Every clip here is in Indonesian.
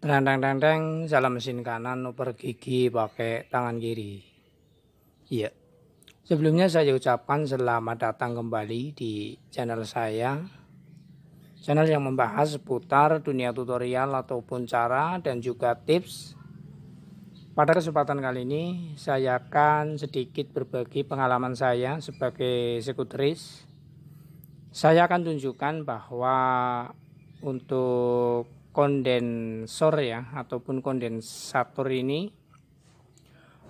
Teng dendeng salam mesin kanan, oper gigi pakai tangan kiri. Iya. Sebelumnya saya ucapkan selamat datang kembali di channel saya. Channel yang membahas seputar dunia tutorial ataupun cara dan juga tips. Pada kesempatan kali ini saya akan sedikit berbagi pengalaman saya sebagai sekutris. Saya akan tunjukkan bahwa untuk kondensor ya ataupun kondensator ini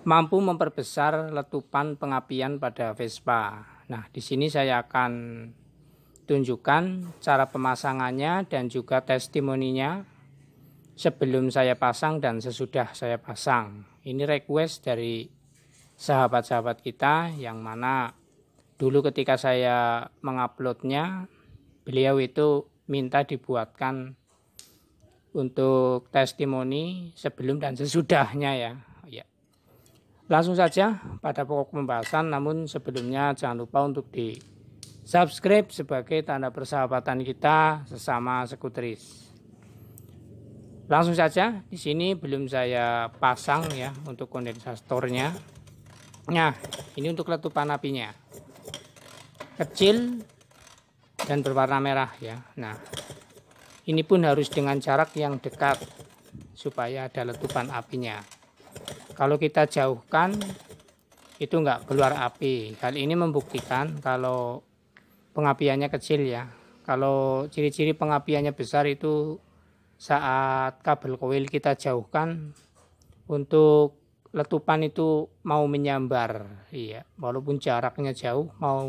mampu memperbesar letupan pengapian pada Vespa. Nah, di sini saya akan tunjukkan cara pemasangannya dan juga testimoninya sebelum saya pasang dan sesudah saya pasang. Ini request dari sahabat-sahabat kita yang mana dulu ketika saya menguploadnya beliau itu minta dibuatkan untuk testimoni sebelum dan sesudahnya ya. ya. Langsung saja pada pokok pembahasan namun sebelumnya jangan lupa untuk di subscribe sebagai tanda persahabatan kita sesama sekutris. Langsung saja di sini belum saya pasang ya untuk kondensatornya. Nah, ini untuk letupan apinya. Kecil dan berwarna merah ya. Nah, ini pun harus dengan jarak yang dekat supaya ada letupan apinya. Kalau kita jauhkan itu nggak keluar api. Hal ini membuktikan kalau pengapiannya kecil ya. Kalau ciri-ciri pengapiannya besar itu saat kabel koil kita jauhkan untuk letupan itu mau menyambar. Iya, walaupun jaraknya jauh mau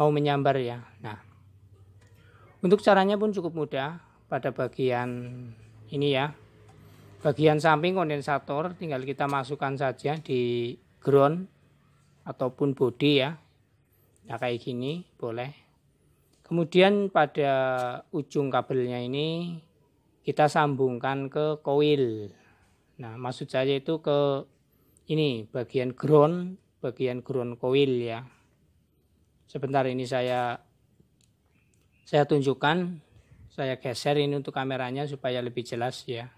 mau menyambar ya. Nah, untuk caranya pun cukup mudah pada bagian ini ya. Bagian samping kondensator tinggal kita masukkan saja di ground ataupun body ya. Nah kayak gini boleh. Kemudian pada ujung kabelnya ini kita sambungkan ke coil. Nah maksud saya itu ke ini bagian ground, bagian ground coil ya. Sebentar ini saya saya tunjukkan, saya geser ini untuk kameranya supaya lebih jelas ya.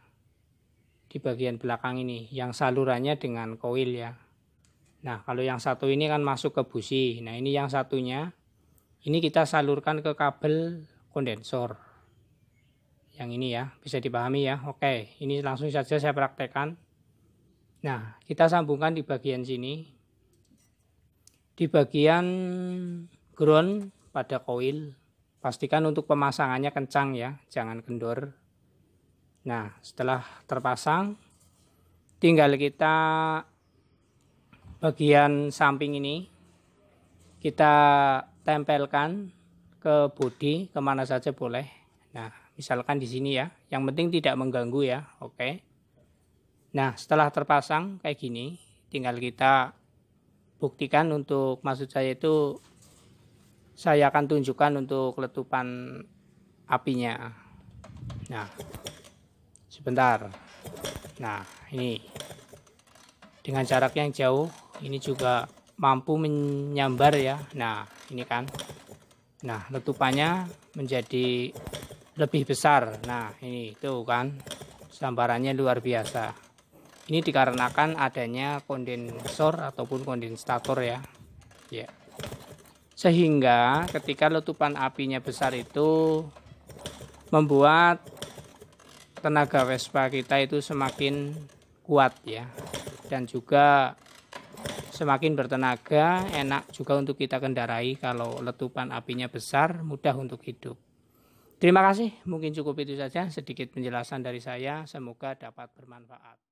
Di bagian belakang ini, yang salurannya dengan koil ya. Nah, kalau yang satu ini kan masuk ke busi. Nah, ini yang satunya, ini kita salurkan ke kabel kondensor. Yang ini ya, bisa dipahami ya. Oke, ini langsung saja saya praktekkan. Nah, kita sambungkan di bagian sini. Di bagian ground pada koil. Pastikan untuk pemasangannya kencang ya, jangan kendor. Nah, setelah terpasang, tinggal kita bagian samping ini kita tempelkan ke bodi kemana saja boleh. Nah, misalkan di sini ya. Yang penting tidak mengganggu ya. Oke. Nah, setelah terpasang kayak gini, tinggal kita buktikan untuk maksud saya itu saya akan tunjukkan untuk letupan apinya nah sebentar nah ini dengan jarak yang jauh ini juga mampu menyambar ya nah ini kan nah letupannya menjadi lebih besar nah ini tuh kan sambarannya luar biasa ini dikarenakan adanya kondensor ataupun kondensator ya ya yeah sehingga ketika letupan apinya besar itu membuat tenaga Vespa kita itu semakin kuat ya dan juga semakin bertenaga enak juga untuk kita kendarai kalau letupan apinya besar mudah untuk hidup terima kasih mungkin cukup itu saja sedikit penjelasan dari saya semoga dapat bermanfaat